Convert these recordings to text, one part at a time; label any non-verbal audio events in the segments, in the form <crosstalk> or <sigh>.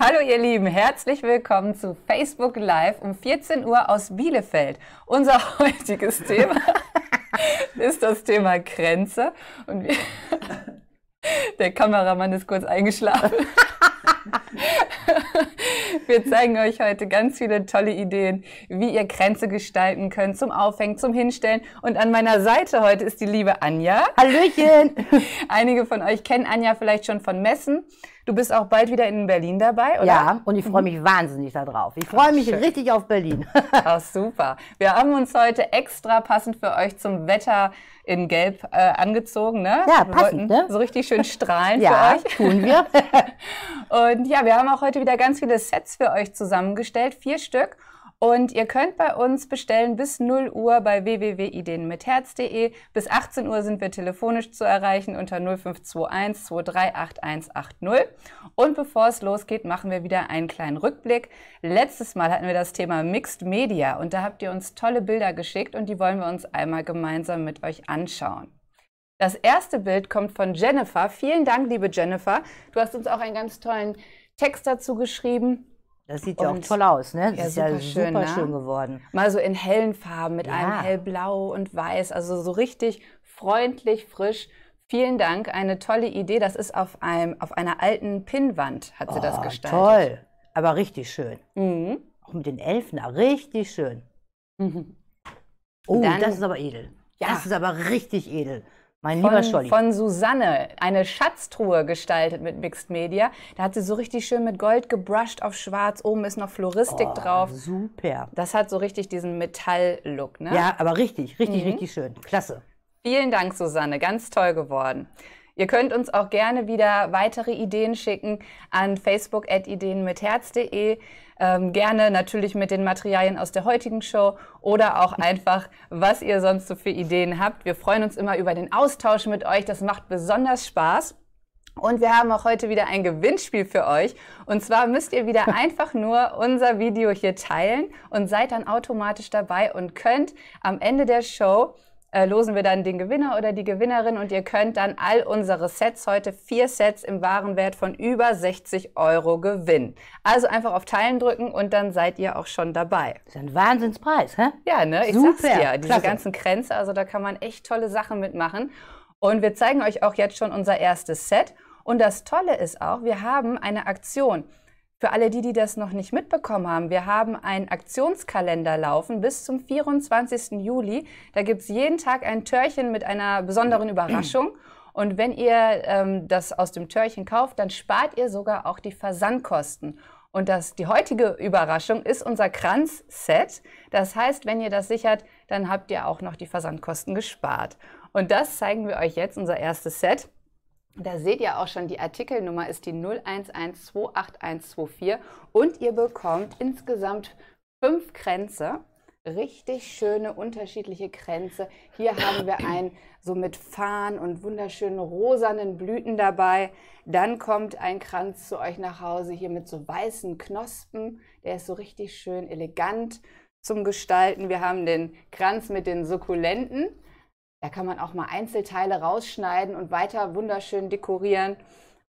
Hallo ihr Lieben, herzlich willkommen zu Facebook Live um 14 Uhr aus Bielefeld. Unser <laughs> heutiges Thema <laughs> ist das Thema Grenze. Und wir, <laughs> der Kameramann ist kurz eingeschlafen. Wir zeigen euch heute ganz viele tolle Ideen, wie ihr Grenze gestalten könnt, zum Aufhängen, zum Hinstellen. Und an meiner Seite heute ist die liebe Anja. Hallöchen! Einige von euch kennen Anja vielleicht schon von Messen. Du bist auch bald wieder in Berlin dabei, oder? Ja, und ich freue mich mhm. wahnsinnig darauf. Ich freue mich Schön. richtig auf Berlin. <laughs> Ach, super. Wir haben uns heute extra passend für euch zum Wetter in Gelb äh, angezogen. Ne? Ja, wir passend, ne? So richtig schön strahlen <laughs> ja, für euch. Ja, tun wir. <laughs> und ja, wir haben auch heute wieder ganz viele Sets für euch zusammengestellt, vier Stück. Und ihr könnt bei uns bestellen bis 0 Uhr bei www.ideenmitherz.de. Bis 18 Uhr sind wir telefonisch zu erreichen unter 0521 238180. Und bevor es losgeht, machen wir wieder einen kleinen Rückblick. Letztes Mal hatten wir das Thema Mixed Media und da habt ihr uns tolle Bilder geschickt und die wollen wir uns einmal gemeinsam mit euch anschauen. Das erste Bild kommt von Jennifer. Vielen Dank, liebe Jennifer. Du hast uns auch einen ganz tollen Text dazu geschrieben. Das sieht ja auch toll aus, ne? Das ja, ist super ja schön, ne? schön geworden. Mal so in hellen Farben mit ja. einem hellblau und weiß, also so richtig freundlich, frisch. Vielen Dank, eine tolle Idee. Das ist auf, einem, auf einer alten Pinnwand, hat sie oh, das gestaltet. Toll, aber richtig schön. Mhm. Auch mit den Elfen, ah, richtig schön. Mhm. Oh, Dann, das ist aber edel. Ja. Das ist aber richtig edel. Mein von, lieber Scholli. Von Susanne, eine Schatztruhe gestaltet mit Mixed Media. Da hat sie so richtig schön mit Gold gebrushed auf schwarz. Oben ist noch Floristik oh, drauf. Super. Das hat so richtig diesen Metall-Look, ne? Ja, aber richtig, richtig, mhm. richtig schön. Klasse. Vielen Dank, Susanne. Ganz toll geworden. Ihr könnt uns auch gerne wieder weitere Ideen schicken an facebook.ideenmitherz.de. mit ähm, gerne natürlich mit den Materialien aus der heutigen Show oder auch einfach, was ihr sonst so für Ideen habt. Wir freuen uns immer über den Austausch mit euch. Das macht besonders Spaß. Und wir haben auch heute wieder ein Gewinnspiel für euch. Und zwar müsst ihr wieder <laughs> einfach nur unser Video hier teilen und seid dann automatisch dabei und könnt am Ende der Show äh, losen wir dann den Gewinner oder die Gewinnerin und ihr könnt dann all unsere Sets, heute vier Sets im Warenwert von über 60 Euro gewinnen. Also einfach auf Teilen drücken und dann seid ihr auch schon dabei. Das ist ein Wahnsinnspreis, hä? Ja, ne? Ich Super, sag's ja, diese klasse. ganzen Kränze, also da kann man echt tolle Sachen mitmachen. Und wir zeigen euch auch jetzt schon unser erstes Set. Und das Tolle ist auch, wir haben eine Aktion. Für alle die, die das noch nicht mitbekommen haben, wir haben einen Aktionskalender laufen bis zum 24. Juli. Da gibt es jeden Tag ein Törchen mit einer besonderen Überraschung. Und wenn ihr ähm, das aus dem Törchen kauft, dann spart ihr sogar auch die Versandkosten. Und das, die heutige Überraschung ist unser Kranz-Set. Das heißt, wenn ihr das sichert, dann habt ihr auch noch die Versandkosten gespart. Und das zeigen wir euch jetzt, unser erstes Set. Da seht ihr auch schon, die Artikelnummer ist die 01128124 und ihr bekommt insgesamt fünf Kränze. Richtig schöne unterschiedliche Kränze. Hier haben wir einen so mit Fahnen und wunderschönen rosanen Blüten dabei. Dann kommt ein Kranz zu euch nach Hause hier mit so weißen Knospen. Der ist so richtig schön elegant zum Gestalten. Wir haben den Kranz mit den Sukkulenten. Da kann man auch mal Einzelteile rausschneiden und weiter wunderschön dekorieren.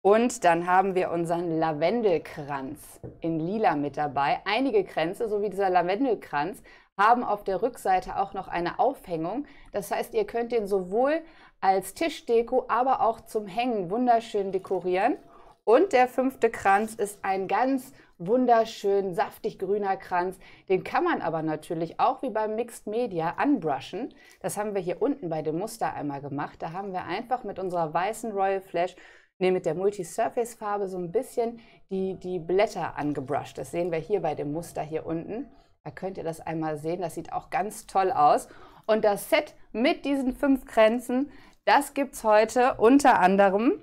Und dann haben wir unseren Lavendelkranz in lila mit dabei. Einige Kränze, so wie dieser Lavendelkranz, haben auf der Rückseite auch noch eine Aufhängung. Das heißt, ihr könnt den sowohl als Tischdeko, aber auch zum Hängen wunderschön dekorieren. Und der fünfte Kranz ist ein ganz wunderschön saftig grüner Kranz. Den kann man aber natürlich auch wie beim Mixed Media anbrushen. Das haben wir hier unten bei dem Muster einmal gemacht. Da haben wir einfach mit unserer weißen Royal Flash, ne, mit der Multi-Surface Farbe so ein bisschen die, die Blätter angebrusht. Das sehen wir hier bei dem Muster hier unten. Da könnt ihr das einmal sehen. Das sieht auch ganz toll aus. Und das Set mit diesen fünf Kränzen, das gibt es heute unter anderem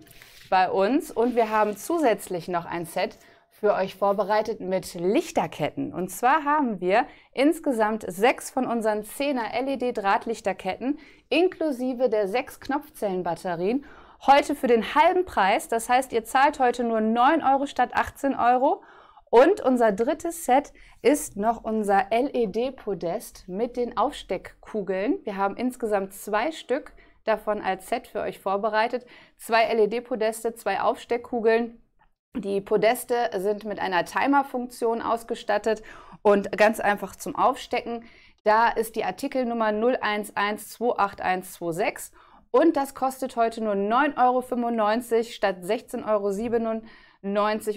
bei uns und wir haben zusätzlich noch ein Set für euch vorbereitet mit Lichterketten. Und zwar haben wir insgesamt sechs von unseren 10er LED-Drahtlichterketten inklusive der sechs Knopfzellenbatterien heute für den halben Preis. Das heißt, ihr zahlt heute nur 9 Euro statt 18 Euro. Und unser drittes Set ist noch unser LED-Podest mit den Aufsteckkugeln. Wir haben insgesamt zwei Stück davon als Set für euch vorbereitet. Zwei LED-Podeste, zwei Aufsteckkugeln. Die Podeste sind mit einer Timer-Funktion ausgestattet und ganz einfach zum Aufstecken. Da ist die Artikelnummer 011288126 und das kostet heute nur 9,95 Euro statt 16,97 Euro.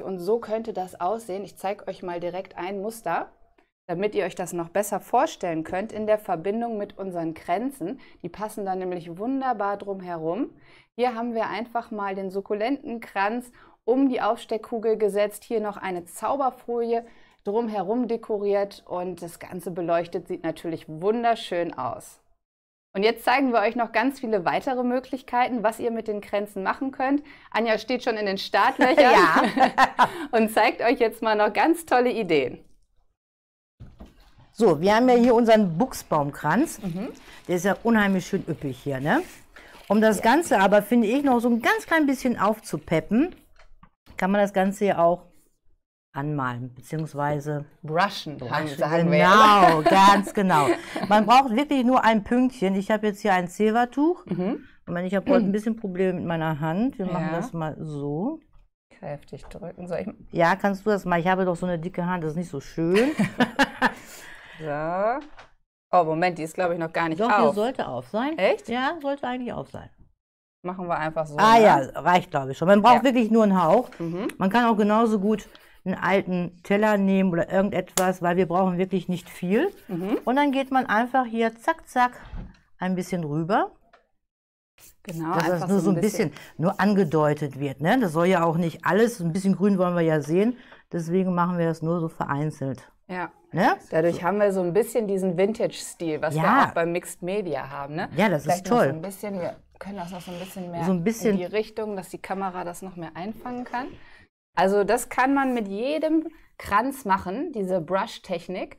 Und so könnte das aussehen. Ich zeige euch mal direkt ein Muster damit ihr euch das noch besser vorstellen könnt, in der Verbindung mit unseren Kränzen. Die passen da nämlich wunderbar drum herum. Hier haben wir einfach mal den sukkulenten Kranz um die Aufsteckkugel gesetzt, hier noch eine Zauberfolie drum herum dekoriert und das Ganze beleuchtet sieht natürlich wunderschön aus. Und jetzt zeigen wir euch noch ganz viele weitere Möglichkeiten, was ihr mit den Kränzen machen könnt. Anja steht schon in den Startlöchern <laughs> ja. <laughs> und zeigt euch jetzt mal noch ganz tolle Ideen. So, wir haben ja hier unseren Buchsbaumkranz. Mhm. Der ist ja unheimlich schön üppig hier, ne? Um das ja. Ganze aber, finde ich, noch so ein ganz klein bisschen aufzupeppen, kann man das Ganze ja auch anmalen, beziehungsweise brushen, brushen sagen ne? genau, <laughs> ganz genau. Man braucht wirklich nur ein Pünktchen. Ich habe jetzt hier ein Silbertuch. Mhm. Und ich habe heute ein bisschen Probleme mit meiner Hand. Wir ja. machen das mal so. Kräftig drücken. Soll ich... Ja, kannst du das mal? Ich habe doch so eine dicke Hand, das ist nicht so schön. <laughs> So. Oh, Moment, die ist, glaube ich, noch gar nicht Doch, auf. Doch, die sollte auf sein. Echt? Ja, sollte eigentlich auf sein. Machen wir einfach so. Ah ne? ja, reicht, glaube ich schon. Man braucht ja. wirklich nur einen Hauch. Mhm. Man kann auch genauso gut einen alten Teller nehmen oder irgendetwas, weil wir brauchen wirklich nicht viel. Mhm. Und dann geht man einfach hier zack, zack, ein bisschen rüber. Genau, dass das nur so ein bisschen, bisschen, nur angedeutet wird. Ne? Das soll ja auch nicht alles, ein bisschen grün wollen wir ja sehen. Deswegen machen wir das nur so vereinzelt. Ja. Ne? Dadurch so. haben wir so ein bisschen diesen Vintage-Stil, was ja. wir auch beim Mixed Media haben. Ne? Ja, das Vielleicht ist toll. So ein bisschen, wir können das noch so ein bisschen mehr so ein bisschen in die Richtung, dass die Kamera das noch mehr einfangen kann. Also das kann man mit jedem Kranz machen, diese Brush-Technik.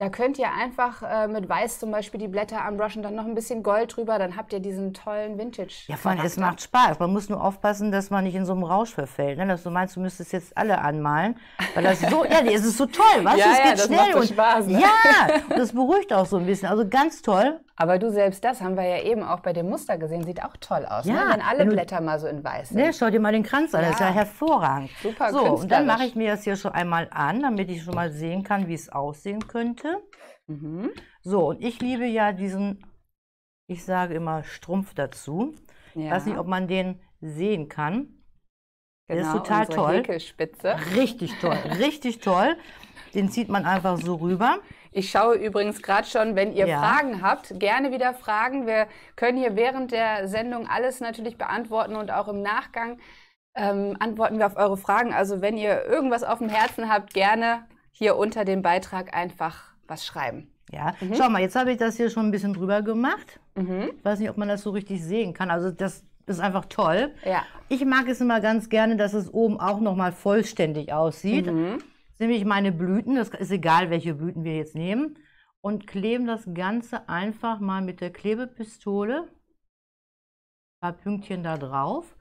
Da könnt ihr einfach äh, mit Weiß zum Beispiel die Blätter anbrushen, dann noch ein bisschen Gold drüber, dann habt ihr diesen tollen Vintage. Ja, vor allem, es macht Spaß. Man muss nur aufpassen, dass man nicht in so einem Rausch verfällt. Ne? Dass du meinst, du müsstest jetzt alle anmalen. Weil das so, ja, es ist so toll, was? <laughs> ja, du? Es ja, geht das schnell. Macht so und, Spaß, ne? Ja, und das beruhigt auch so ein bisschen. Also ganz toll. Aber du selbst das haben wir ja eben auch bei dem Muster gesehen, sieht auch toll aus, ne? ja, ne? wenn alle wenn du, Blätter mal so in weiß sind. Ne, schau dir mal den Kranz an, ja. das ist ja hervorragend. Super So, und dann mache ich mir das hier schon einmal an, damit ich schon mal sehen kann, wie es aussehen könnte. Mhm. So, und ich liebe ja diesen, ich sage immer Strumpf dazu. Ja. Ich weiß nicht, ob man den sehen kann. Genau, das ist total toll. Richtig toll, richtig toll. <laughs> Den zieht man einfach so rüber. Ich schaue übrigens gerade schon, wenn ihr ja. Fragen habt, gerne wieder Fragen. Wir können hier während der Sendung alles natürlich beantworten und auch im Nachgang ähm, antworten wir auf eure Fragen. Also wenn ihr irgendwas auf dem Herzen habt, gerne hier unter dem Beitrag einfach was schreiben. Ja, mhm. schau mal, jetzt habe ich das hier schon ein bisschen drüber gemacht. Mhm. Ich weiß nicht, ob man das so richtig sehen kann. Also das ist einfach toll. Ja. Ich mag es immer ganz gerne, dass es oben auch nochmal vollständig aussieht. Mhm nehme ich meine Blüten, das ist egal, welche Blüten wir jetzt nehmen, und kleben das Ganze einfach mal mit der Klebepistole ein paar Pünktchen da drauf.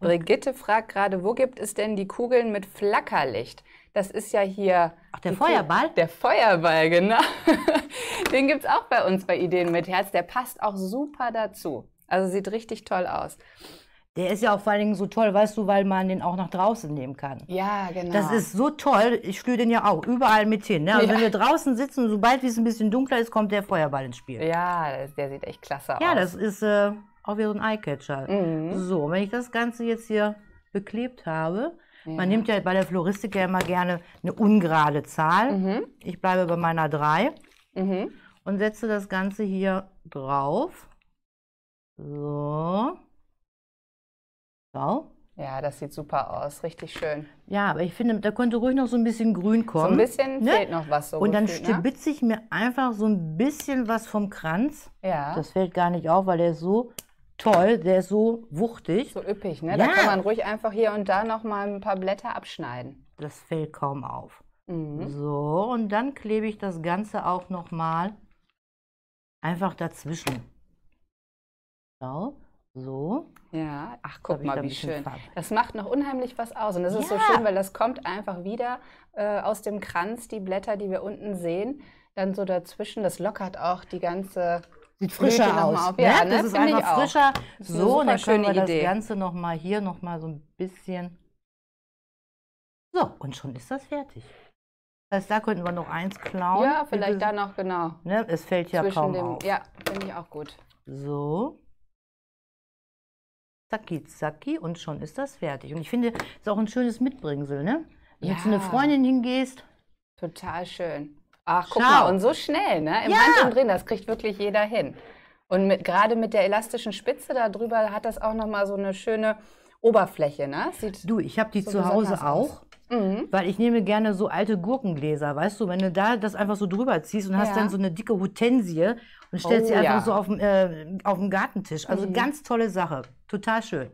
Brigitte fragt gerade, wo gibt es denn die Kugeln mit Flackerlicht? Das ist ja hier. Ach, der Feuerball? Kugel, der Feuerball, genau. <laughs> Den gibt es auch bei uns bei Ideen mit Herz. Der passt auch super dazu. Also sieht richtig toll aus. Der ist ja auch vor allen Dingen so toll, weißt du, weil man den auch nach draußen nehmen kann. Ja, genau. Das ist so toll. Ich schlüge den ja auch überall mit hin. Ne? Also ja. wenn wir draußen sitzen sobald es ein bisschen dunkler ist, kommt der Feuerball ins Spiel. Ja, der sieht echt klasse aus. Ja, das ist äh, auch wie so ein Eyecatcher. Mhm. So, wenn ich das Ganze jetzt hier beklebt habe, ja. man nimmt ja bei der Floristik ja immer gerne eine ungerade Zahl. Mhm. Ich bleibe bei meiner 3 mhm. und setze das Ganze hier drauf. So. Wow. Ja, das sieht super aus, richtig schön. Ja, aber ich finde, da könnte ruhig noch so ein bisschen grün kommen. So ein bisschen ne? fehlt noch was so. Und dann gefühlt, stibitze ne? ich mir einfach so ein bisschen was vom Kranz. Ja. Das fällt gar nicht auf, weil der ist so toll, der ist so wuchtig. So üppig, ne? Ja. Da kann man ruhig einfach hier und da noch mal ein paar Blätter abschneiden. Das fällt kaum auf. Mhm. So, und dann klebe ich das Ganze auch noch mal einfach dazwischen. So. So. Ja, ach guck mal, wie schön. Farbe. Das macht noch unheimlich was aus. Und das ist so schön, weil das kommt einfach wieder äh, aus dem Kranz, die Blätter, die wir unten sehen, dann so dazwischen. Das lockert auch die ganze. Sieht frischer aus. Auf. Ne? Ja, ja ne? das ist Find einfach frischer. So, und dann können wir das Ganze nochmal hier nochmal so ein bisschen. So, und schon ist das fertig. Das heißt, da könnten wir noch eins klauen. Ja, vielleicht da noch, genau. Ne? Es fällt ja Zwischen kaum dem, auf. Ja, finde ich auch gut. So zacki, zacki und schon ist das fertig. Und ich finde, das ist auch ein schönes Mitbringsel, ne? Wenn ja. du zu einer Freundin hingehst. Total schön. Ach, guck Schau. mal, und so schnell, ne? Im ja. Handumdrehen, das kriegt wirklich jeder hin. Und mit, gerade mit der elastischen Spitze darüber hat das auch nochmal so eine schöne Oberfläche, ne? Sieht du, ich habe die so zu Hause auch. Aus. Mhm. Weil ich nehme gerne so alte Gurkengläser, weißt du, wenn du da das einfach so drüber ziehst und ja. hast dann so eine dicke Hutensie und stellst oh, sie einfach ja. so auf dem, äh, auf dem Gartentisch. Also mhm. ganz tolle Sache. Total schön.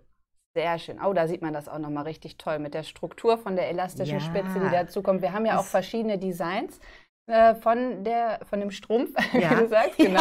Sehr schön. Oh, da sieht man das auch nochmal richtig toll mit der Struktur von der elastischen ja. Spitze, die dazukommt. Wir haben ja das auch verschiedene Designs äh, von, der, von dem Strumpf, <laughs> ja. wie du sagst, genau.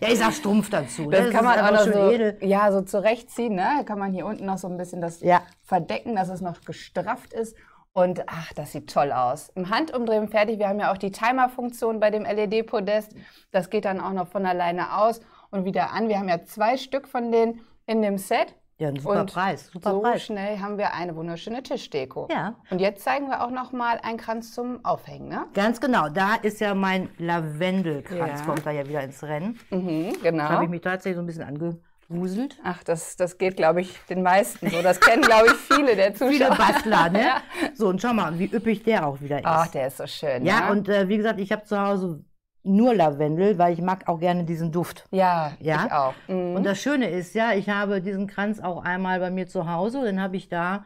ja, ich sag Strumpf dazu. Das, ne? das kann man auch noch so, ja, so zurechtziehen, ne? Kann man hier unten noch so ein bisschen das ja. verdecken, dass es noch gestrafft ist. Und ach, das sieht toll aus. Im Handumdrehen fertig. Wir haben ja auch die Timer-Funktion bei dem LED-Podest. Das geht dann auch noch von alleine aus und wieder an. Wir haben ja zwei Stück von denen in dem Set. Ja, ein super und Preis. Super so Preis. schnell haben wir eine wunderschöne Tischdeko. Ja. Und jetzt zeigen wir auch noch mal einen Kranz zum Aufhängen, ne? Ganz genau. Da ist ja mein Lavendelkranz, ja. kommt da ja wieder ins Rennen. Mhm, genau. Da habe ich mich tatsächlich so ein bisschen ange gruselt? Ach, das, das geht, glaube ich, den meisten so. Das kennen, glaube ich, viele der <laughs> Zuschauer. Viele Bastler, ne? ja. So, und schau mal, wie üppig der auch wieder ist. Ach, der ist so schön. Ja, ja? und äh, wie gesagt, ich habe zu Hause nur Lavendel, weil ich mag auch gerne diesen Duft. Ja, ja? ich auch. Mhm. Und das Schöne ist, ja, ich habe diesen Kranz auch einmal bei mir zu Hause, den habe ich da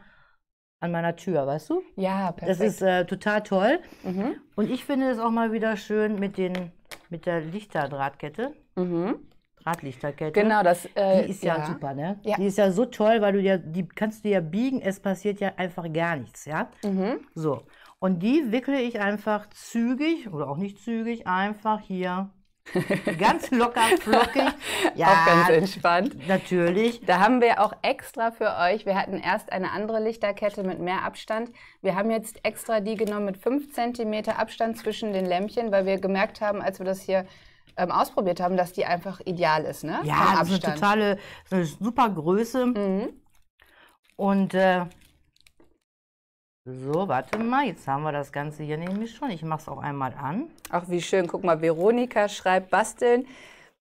an meiner Tür, weißt du? Ja, perfekt. Das ist äh, total toll. Mhm. Und ich finde es auch mal wieder schön mit, den, mit der Lichterdrahtkette. Mhm. Radlichterkette. Halt genau, das äh, die ist ja, ja, super, ne? Ja. Die ist ja so toll, weil du ja die kannst du ja biegen, es passiert ja einfach gar nichts, ja? Mhm. So. Und die wickle ich einfach zügig oder auch nicht zügig, einfach hier <laughs> ganz locker, flockig. Ja, auch ganz entspannt. Natürlich. Da haben wir auch extra für euch, wir hatten erst eine andere Lichterkette mit mehr Abstand. Wir haben jetzt extra die genommen mit 5 cm Abstand zwischen den Lämpchen, weil wir gemerkt haben, als wir das hier ähm, ausprobiert haben, dass die einfach ideal ist, ne? Ja, das ist eine totale, eine super Größe. Mhm. Und äh, so, warte mal, jetzt haben wir das Ganze hier nämlich schon. Ich mache es auch einmal an. Ach, wie schön. Guck mal, Veronika schreibt, basteln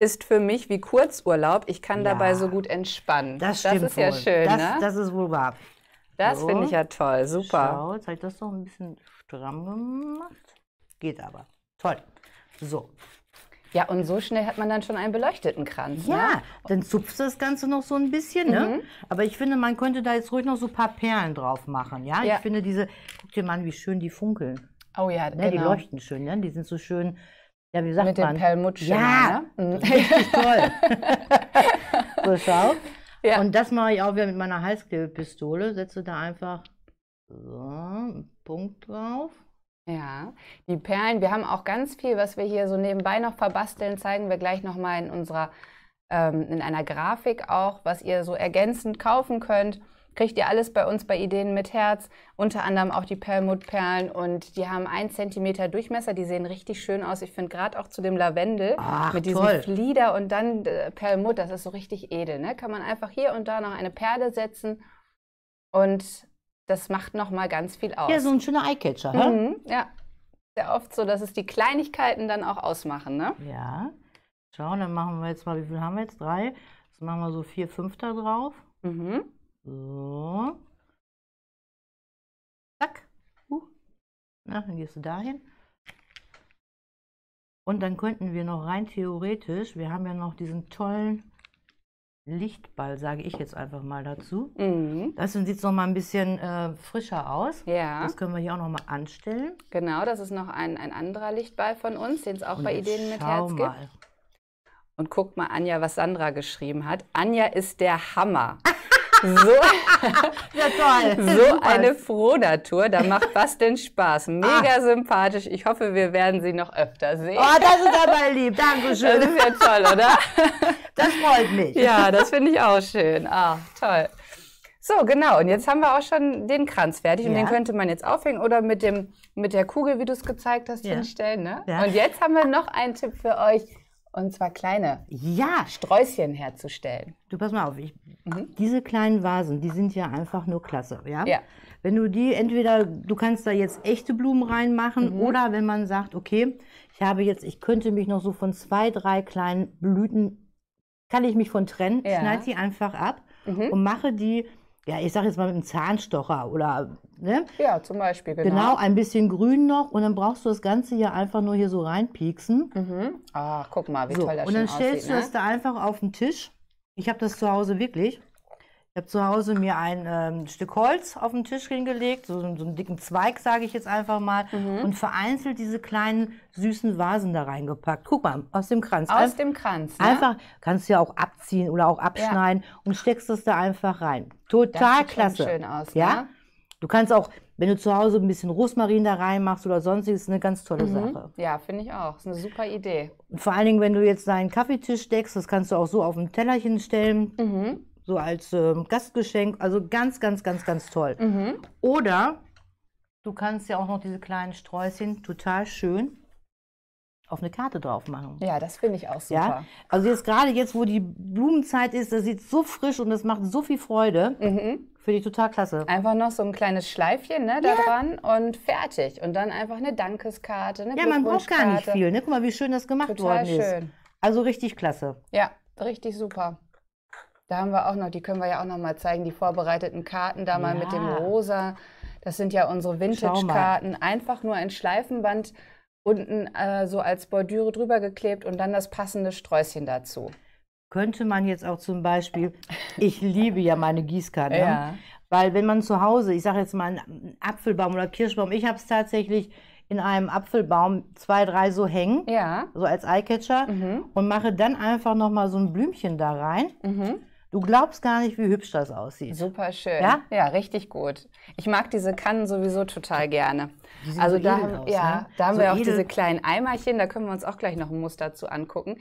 ist für mich wie Kurzurlaub. Ich kann ja, dabei so gut entspannen. Das, das stimmt. Das ist wohl. ja schön, das, ne? Das ist wohl wahr. Das so. finde ich ja toll, super. Schau, jetzt habe ich das noch ein bisschen stramm gemacht. Geht aber. Toll. So, ja, und so schnell hat man dann schon einen beleuchteten Kranz. Ne? Ja, ne? dann zupft das Ganze noch so ein bisschen. Ne? Mhm. Aber ich finde, man könnte da jetzt ruhig noch so ein paar Perlen drauf machen. Ja, ja. ich finde diese, guck dir mal an, wie schön die funkeln. Oh ja, ne? genau. Die leuchten schön, ne? die sind so schön. Ja, wie sagt Mit man? Mit dem Perlmutsch. ja, ne? Mhm. richtig toll. <laughs> so, schau. Ja. Und das mache ich auch wieder mit meiner Heißklebepistole. Setze da einfach so einen Punkt drauf. Ja, die Perlen, wir haben auch ganz viel, was wir hier so nebenbei noch verbasteln, zeigen wir gleich nochmal in unserer, ähm, in einer Grafik auch, was ihr so ergänzend kaufen könnt. Kriegt ihr alles bei uns bei Ideen mit Herz, unter anderem auch die Perlmuttperlen und die haben 1 cm Durchmesser, die sehen richtig schön aus. Ich finde gerade auch zu dem Lavendel Ach, mit diesem toll. Flieder und dann äh, Perlmutt, das ist so richtig edel. Ne? Kann man einfach hier und da noch eine Perle setzen und das macht nochmal ganz viel aus. Ja, so ein schöner Eyecatcher, mhm, Ja. Sehr oft so, dass es die Kleinigkeiten dann auch ausmachen, ne? Ja. Schauen, dann machen wir jetzt mal, wie viel haben wir jetzt? Drei. Jetzt machen wir so vier, fünf da drauf. Mhm. So. Zack. Uh. Na, dann gehst du dahin. Und dann könnten wir noch rein theoretisch, wir haben ja noch diesen tollen Lichtball, sage ich jetzt einfach mal dazu. Mhm. Das sieht noch mal ein bisschen äh, frischer aus. Ja. Das können wir hier auch noch mal anstellen. Genau, das ist noch ein, ein anderer Lichtball von uns, den es auch Und bei Ideen mit Herz mal. gibt. Und guck mal, Anja, was Sandra geschrieben hat. Anja ist der Hammer. <laughs> So, ja, so eine Frohnatur, da macht was denn Spaß. Ah. Mega ah. sympathisch. Ich hoffe, wir werden sie noch öfter sehen. Oh, das ist aber lieb. Dankeschön. Das ist ja toll, oder? <laughs> Das freut mich. Ja, das finde ich auch schön. Ah, toll. So, genau. Und jetzt haben wir auch schon den Kranz fertig. Und ja. den könnte man jetzt aufhängen oder mit, dem, mit der Kugel, wie du es gezeigt hast, ja. hinstellen. Ne? Ja. Und jetzt haben wir noch einen Tipp für euch und zwar kleine ja. Sträußchen herzustellen. Du pass mal auf, ich, mhm. diese kleinen Vasen, die sind ja einfach nur klasse, ja? ja? Wenn du die entweder, du kannst da jetzt echte Blumen reinmachen mhm. oder wenn man sagt, okay, ich habe jetzt, ich könnte mich noch so von zwei, drei kleinen Blüten, kann ich mich von trennen, ja. schneide die einfach ab mhm. und mache die ja, ich sag jetzt mal mit einem Zahnstocher oder, ne? Ja, zum Beispiel, genau. Genau, ein bisschen grün noch und dann brauchst du das Ganze hier einfach nur hier so reinpieksen. Mhm. Ach, guck mal, wie so, toll das ist. Und dann stellst aussieht, du ne? das da einfach auf den Tisch. Ich habe das zu Hause wirklich. Ich habe zu Hause mir ein ähm, Stück Holz auf den Tisch hingelegt, so, so einen dicken Zweig, sage ich jetzt einfach mal, mhm. und vereinzelt diese kleinen süßen Vasen da reingepackt. Guck mal, aus dem Kranz. Aus Einf dem Kranz. Ne? Einfach, kannst du ja auch abziehen oder auch abschneiden ja. und steckst das da einfach rein. Total das sieht klasse. schön aus. Ja. Ne? Du kannst auch, wenn du zu Hause ein bisschen Rosmarin da reinmachst oder sonstiges, ist eine ganz tolle mhm. Sache. Ja, finde ich auch. Ist eine super Idee. Und vor allen Dingen, wenn du jetzt deinen Kaffeetisch deckst, das kannst du auch so auf ein Tellerchen stellen. Mhm so als ähm, Gastgeschenk. Also ganz, ganz, ganz, ganz toll. Mhm. Oder du kannst ja auch noch diese kleinen Sträußchen total schön auf eine Karte drauf machen. Ja, das finde ich auch super. Ja? Also jetzt gerade jetzt, wo die Blumenzeit ist, das sieht so frisch und das macht so viel Freude. Mhm. Finde ich total klasse. Einfach noch so ein kleines Schleifchen ne, da ja. dran und fertig. Und dann einfach eine Dankeskarte, eine Ja, man braucht gar nicht viel. Ne? Guck mal, wie schön das gemacht total worden schön. ist. Also richtig klasse. Ja, richtig super. Da haben wir auch noch, die können wir ja auch noch mal zeigen, die vorbereiteten Karten da mal ja. mit dem Rosa. Das sind ja unsere Vintage-Karten. Einfach nur ein Schleifenband unten äh, so als Bordüre drüber geklebt und dann das passende Sträußchen dazu. Könnte man jetzt auch zum Beispiel, ich liebe ja meine Gießkarten, ne? ja. weil wenn man zu Hause, ich sage jetzt mal einen Apfelbaum oder Kirschbaum, ich habe es tatsächlich in einem Apfelbaum zwei, drei so hängen, ja. so als Eyecatcher mhm. und mache dann einfach nochmal so ein Blümchen da rein. Mhm Du glaubst gar nicht, wie hübsch das aussieht. Super schön. Ja, ja richtig gut. Ich mag diese Kannen sowieso total gerne. also so da, haben, aus, ja, ne? da haben so wir auch edel. diese kleinen Eimerchen, da können wir uns auch gleich noch ein Muster zu angucken.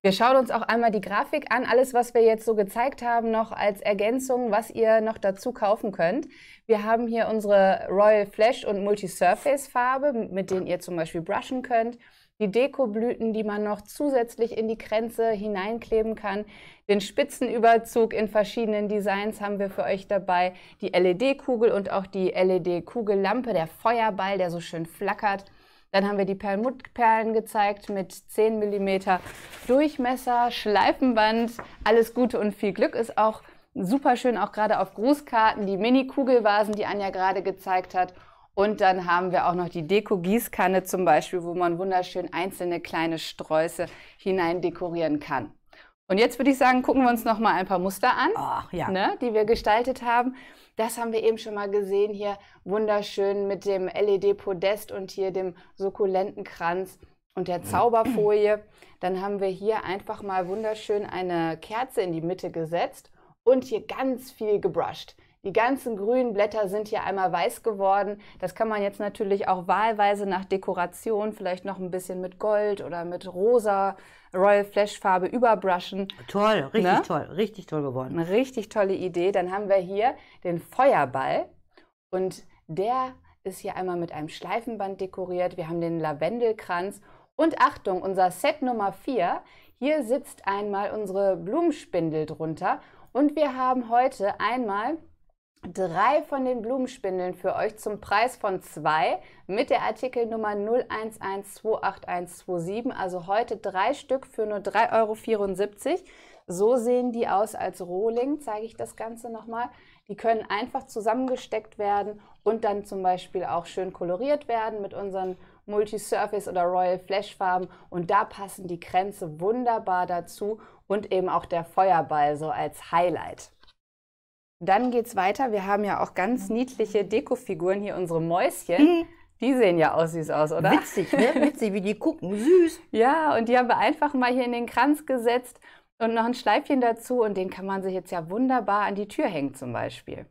Wir schauen uns auch einmal die Grafik an, alles, was wir jetzt so gezeigt haben, noch als Ergänzung, was ihr noch dazu kaufen könnt. Wir haben hier unsere Royal Flash und Multisurface Farbe, mit denen ihr zum Beispiel brushen könnt die Dekoblüten, die man noch zusätzlich in die Kränze hineinkleben kann. Den Spitzenüberzug in verschiedenen Designs haben wir für euch dabei. Die LED-Kugel und auch die LED-Kugellampe, der Feuerball, der so schön flackert. Dann haben wir die Perlmuttperlen gezeigt mit 10 mm Durchmesser, Schleifenband. Alles Gute und viel Glück ist auch super schön, auch gerade auf Grußkarten. Die Mini-Kugelvasen, die Anja gerade gezeigt hat. Und dann haben wir auch noch die Deko-Gießkanne zum Beispiel, wo man wunderschön einzelne kleine Sträuße hinein dekorieren kann. Und jetzt würde ich sagen, gucken wir uns noch mal ein paar Muster an, oh, ja. ne, die wir gestaltet haben. Das haben wir eben schon mal gesehen hier, wunderschön mit dem LED-Podest und hier dem sukkulenten Kranz und der Zauberfolie. Dann haben wir hier einfach mal wunderschön eine Kerze in die Mitte gesetzt und hier ganz viel gebrusht. Die ganzen grünen Blätter sind hier einmal weiß geworden. Das kann man jetzt natürlich auch wahlweise nach Dekoration vielleicht noch ein bisschen mit Gold oder mit rosa Royal Flash Farbe überbrushen. Toll, richtig ne? toll, richtig toll geworden. Eine richtig tolle Idee. Dann haben wir hier den Feuerball und der ist hier einmal mit einem Schleifenband dekoriert. Wir haben den Lavendelkranz und Achtung, unser Set Nummer 4. Hier sitzt einmal unsere Blumenspindel drunter und wir haben heute einmal drei von den Blumenspindeln für euch zum Preis von zwei mit der Artikelnummer 01128127. Also heute drei Stück für nur 3,74 Euro. So sehen die aus als Rohling, zeige ich das Ganze nochmal. Die können einfach zusammengesteckt werden und dann zum Beispiel auch schön koloriert werden mit unseren Multisurface oder Royal Flash Farben. Und da passen die Kränze wunderbar dazu und eben auch der Feuerball so als Highlight. Dann geht's weiter. Wir haben ja auch ganz mhm. niedliche Dekofiguren hier, unsere Mäuschen. Mhm. Die sehen ja auch süß aus, oder? Witzig, ne? Witzig, wie die gucken. Süß. <laughs> Ja, und die haben wir einfach mal hier in den Kranz gesetzt und noch ein Schleifchen dazu. Und den kann man sich jetzt ja wunderbar an die Tür hängen, zum Beispiel.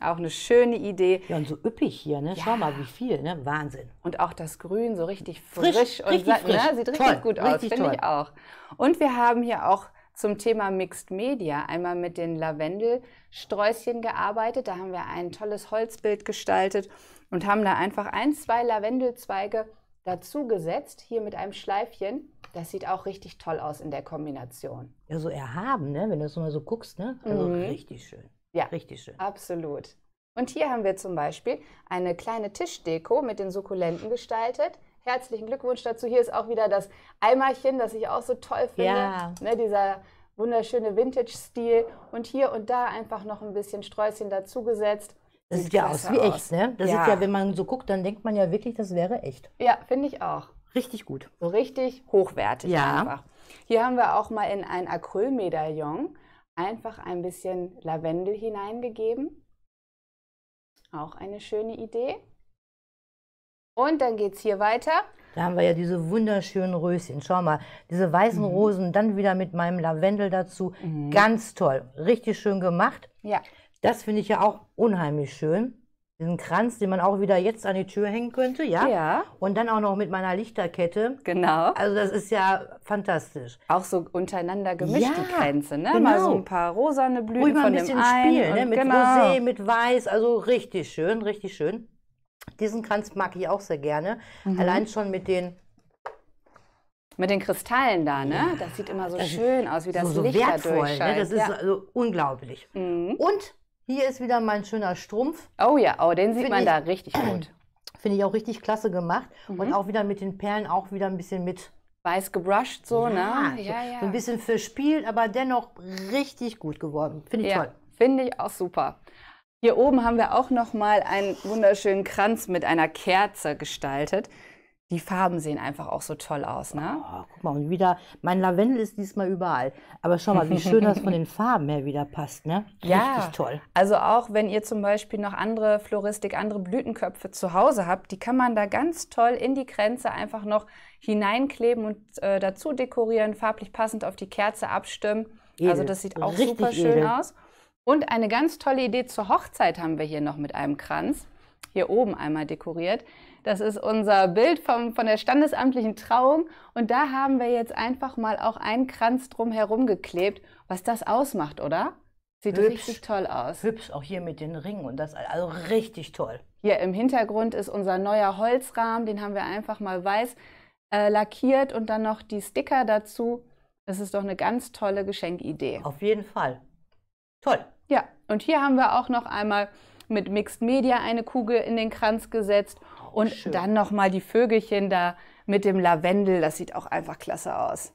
Auch eine schöne Idee. Ja, und so üppig hier, ne? Ja. Schau mal, wie viel, ne? Wahnsinn. Und auch das Grün so richtig frisch, frisch und richtig ne? frisch. Ne? sieht richtig toll. gut aus, finde ich auch. Und wir haben hier auch zum Thema Mixed Media einmal mit den Lavendelsträußchen gearbeitet. Da haben wir ein tolles Holzbild gestaltet und haben da einfach ein, zwei Lavendelzweige dazu gesetzt, hier mit einem Schleifchen. Das sieht auch richtig toll aus in der Kombination. Ja, so erhaben, ne? wenn du das mal so guckst. Ne? Also mhm. richtig schön. Ja, richtig schön. Absolut. Und hier haben wir zum Beispiel eine kleine Tischdeko mit den Sukkulenten gestaltet. Herzlichen Glückwunsch dazu. Hier ist auch wieder das Eimerchen, das ich auch so toll finde. Ja. Ne, dieser wunderschöne Vintage-Stil. Und hier und da einfach noch ein bisschen Sträußchen dazugesetzt. Das sieht, ja aus wie aus. echt, ne? Das ja. ist ja, wenn man so guckt, dann denkt man ja wirklich, das wäre echt. Ja, finde ich auch. Richtig gut. So richtig hochwertig ja. einfach. Hier haben wir auch mal in ein Acrylmedaillon einfach ein bisschen Lavendel hineingegeben. Auch eine schöne Idee. Und dann geht es hier weiter. Da haben wir ja diese wunderschönen Röschen. Schau mal, diese weißen mhm. Rosen, dann wieder mit meinem Lavendel dazu. Mhm. Ganz toll, richtig schön gemacht. Ja. Das finde ich ja auch unheimlich schön. Diesen Kranz, den man auch wieder jetzt an die Tür hängen könnte, ja? Ja. Und dann auch noch mit meiner Lichterkette. Genau. Also das ist ja fantastisch. Auch so untereinander gemischt ja, die Kränze, ne? Genau. Mal so ein paar rosane Blüten Ruhig mal ein von bisschen einen. Spielen, ne? Mit genau. Rosé, mit Weiß, also richtig schön, richtig schön. Diesen Kranz mag ich auch sehr gerne. Mhm. Allein schon mit den mit den Kristallen da, ne? Ja. Das sieht immer so schön aus, wie das so, so Licht wertvoll, da ne? Das ist ja. also unglaublich. Mhm. Und hier ist wieder mein schöner Strumpf. Oh ja, oh, den sieht Find man ich, da richtig gut. <clears throat> Finde ich auch richtig klasse gemacht. Mhm. Und auch wieder mit den Perlen auch wieder ein bisschen mit. Weiß gebrushed so, ne? ja, ne? Ja, ja. So ein bisschen verspielt, aber dennoch richtig gut geworden. Finde ich toll. Finde ich auch super. Hier oben haben wir auch nochmal einen wunderschönen Kranz mit einer Kerze gestaltet. Die Farben sehen einfach auch so toll aus, ne? Oh, guck mal, und wieder, mein Lavendel ist diesmal überall. Aber schau mal, wie schön das von den <laughs> Farben her wieder passt, ne? Ja. Richtig toll. Also auch wenn ihr zum Beispiel noch andere Floristik, andere Blütenköpfe zu Hause habt, die kann man da ganz toll in die Kränze einfach noch hineinkleben und äh, dazu dekorieren, farblich passend auf die Kerze abstimmen. Edel. Also das sieht auch Richtig super schön edel. aus. Und eine ganz tolle Idee zur Hochzeit haben wir hier noch mit einem Kranz. Hier oben einmal dekoriert. Das ist unser Bild vom, von der standesamtlichen Trauung. Und da haben wir jetzt einfach mal auch einen Kranz drumherum geklebt, was das ausmacht, oder? Sieht hübsch, richtig toll aus. Hübsch, auch hier mit den Ringen und das, also richtig toll. Hier im Hintergrund ist unser neuer Holzrahmen, den haben wir einfach mal weiß äh, lackiert und dann noch die Sticker dazu. Das ist doch eine ganz tolle Geschenkidee. Auf jeden Fall. Toll. Ja, und hier haben wir auch noch einmal mit Mixed Media eine Kugel in den Kranz gesetzt und Schön. dann noch mal die Vögelchen da mit dem Lavendel, das sieht auch einfach klasse aus.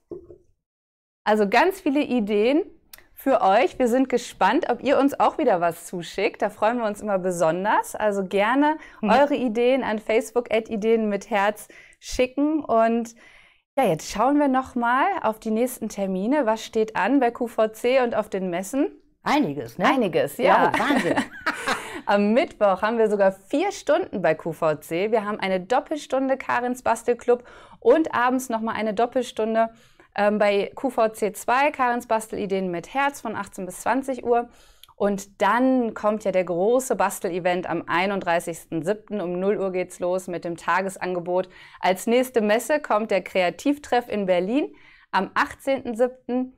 Also ganz viele Ideen für euch. Wir sind gespannt, ob ihr uns auch wieder was zuschickt. Da freuen wir uns immer besonders. Also gerne mhm. eure Ideen an Facebook Ideen mit Herz schicken und ja, jetzt schauen wir nochmal auf die nächsten Termine. Was steht an bei QVC und auf den Messen? Einiges, ne? Einiges, ja. ja Wahnsinn. <laughs> Am Mittwoch haben wir sogar vier Stunden bei QVC. Wir haben eine Doppelstunde Karins Bastelclub und abends nochmal eine Doppelstunde ähm, bei QVC 2, Karins Bastelideen mit Herz von 18 bis 20 Uhr. Und dann kommt ja der große Bastel-Event am 31.07. Um 0 Uhr geht's los mit dem Tagesangebot. Als nächste Messe kommt der Kreativtreff in Berlin am 18.07.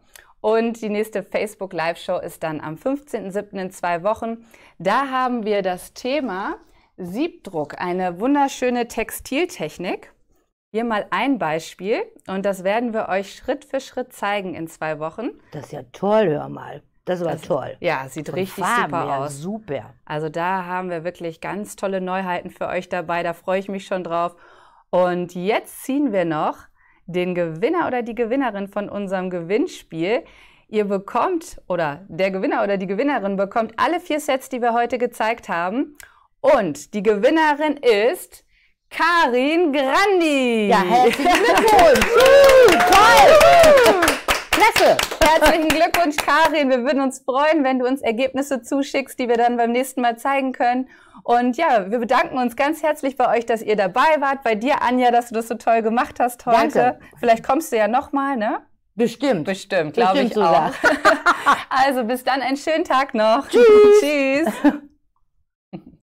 Und die nächste Facebook Live-Show ist dann am 15.07. in zwei Wochen. Da haben wir das Thema Siebdruck, eine wunderschöne Textiltechnik. Hier mal ein Beispiel und das werden wir euch Schritt für Schritt zeigen in zwei Wochen. Das ist ja toll, hör mal. Das war das, toll. Ja, sieht Von richtig Farben super her, aus. Super. Also da haben wir wirklich ganz tolle Neuheiten für euch dabei. Da freue ich mich schon drauf. Und jetzt ziehen wir noch den Gewinner oder die Gewinnerin von unserem Gewinnspiel. Ihr bekommt oder der Gewinner oder die Gewinnerin bekommt alle vier Sets, die wir heute gezeigt haben. Und die Gewinnerin ist Karin Grandi. Ja, herzlichen Glückwunsch. <laughs> Toll. Klasse. Herzlichen Glückwunsch, Karin. Wir würden uns freuen, wenn du uns Ergebnisse zuschickst, die wir dann beim nächsten Mal zeigen können. Und ja, wir bedanken uns ganz herzlich bei euch, dass ihr dabei wart. Bei dir, Anja, dass du das so toll gemacht hast heute. Danke. Vielleicht kommst du ja nochmal, ne? Bestimmt. Bestimmt, glaube ich Susan. auch. <laughs> also bis dann, einen schönen Tag noch. Tschüss. Tschüss.